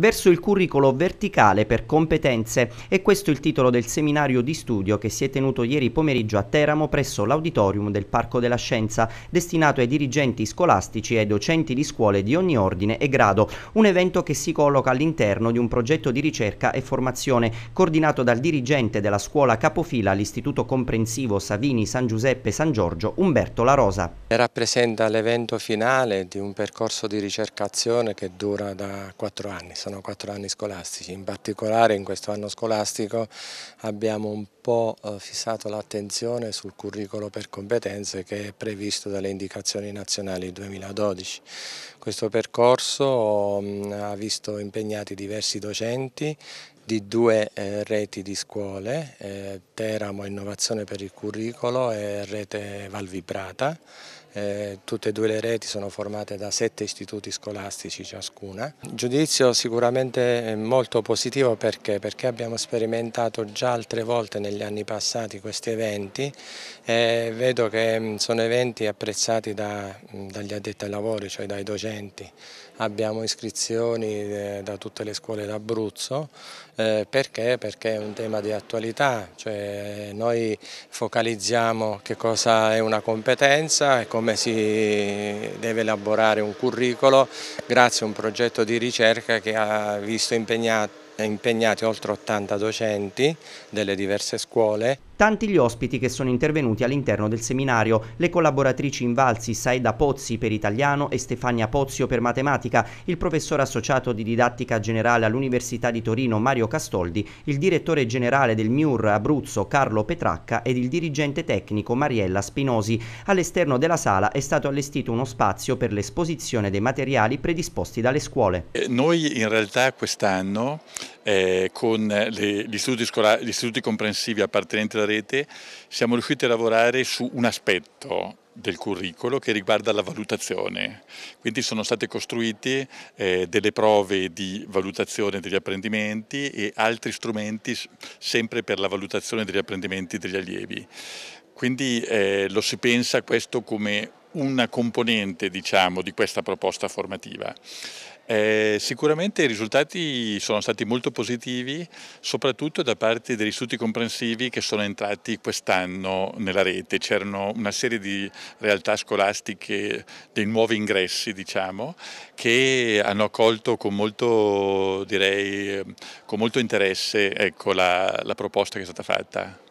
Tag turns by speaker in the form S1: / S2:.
S1: verso il curriculum verticale per competenze e questo è il titolo del seminario di studio che si è tenuto ieri pomeriggio a Teramo presso l'auditorium del Parco della Scienza destinato ai dirigenti scolastici e ai docenti di scuole di ogni ordine e grado, un evento che si colloca all'interno di un progetto di ricerca e formazione coordinato dal dirigente della scuola capofila all'Istituto Comprensivo Savini San Giuseppe San Giorgio Umberto La Rosa.
S2: Rappresenta l'evento finale di un percorso di ricercazione che dura da quattro anni sono quattro anni scolastici, in particolare in questo anno scolastico abbiamo un po' eh, fissato l'attenzione sul curriculum per competenze che è previsto dalle indicazioni nazionali 2012. Questo percorso mm, ha visto impegnati diversi docenti di due eh, reti di scuole, eh, Teramo Innovazione per il Curricolo e Rete Valvibrata. Eh, tutte e due le reti sono formate da sette istituti scolastici ciascuna. Giudizio sicuramente eh, molto positivo perché? perché abbiamo sperimentato già altre volte negli anni passati questi eventi e vedo che mm, sono eventi apprezzati da, mm, dagli addetti ai lavori, cioè dai docenti. Abbiamo iscrizioni eh, da tutte le scuole d'Abruzzo, eh, perché? Perché è un tema di attualità, cioè noi focalizziamo che cosa è una competenza e come si deve elaborare un curriculum grazie a un progetto di ricerca che
S1: ha visto impegnati, impegnati oltre 80 docenti delle diverse scuole. Tanti gli ospiti che sono intervenuti all'interno del seminario, le collaboratrici invalsi Saida Pozzi per italiano e Stefania Pozio per matematica, il professore associato di didattica generale all'Università di Torino Mario Castoldi, il direttore generale del MIUR Abruzzo Carlo Petracca ed il dirigente tecnico Mariella Spinosi. All'esterno della sala è stato allestito uno spazio per l'esposizione dei materiali predisposti dalle scuole.
S3: Eh, noi in realtà quest'anno eh, con le, gli, istituti gli istituti comprensivi appartenenti alla rete siamo riusciti a lavorare su un aspetto del curriculum che riguarda la valutazione. Quindi sono state costruite eh, delle prove di valutazione degli apprendimenti e altri strumenti sempre per la valutazione degli apprendimenti degli allievi. Quindi eh, lo si pensa questo come una componente diciamo, di questa proposta formativa. Eh, sicuramente i risultati sono stati molto positivi, soprattutto da parte degli istituti comprensivi che sono entrati quest'anno nella rete. C'erano una serie di realtà scolastiche, dei nuovi ingressi, diciamo, che hanno accolto con molto,
S2: direi, con molto interesse ecco, la, la proposta che è stata fatta.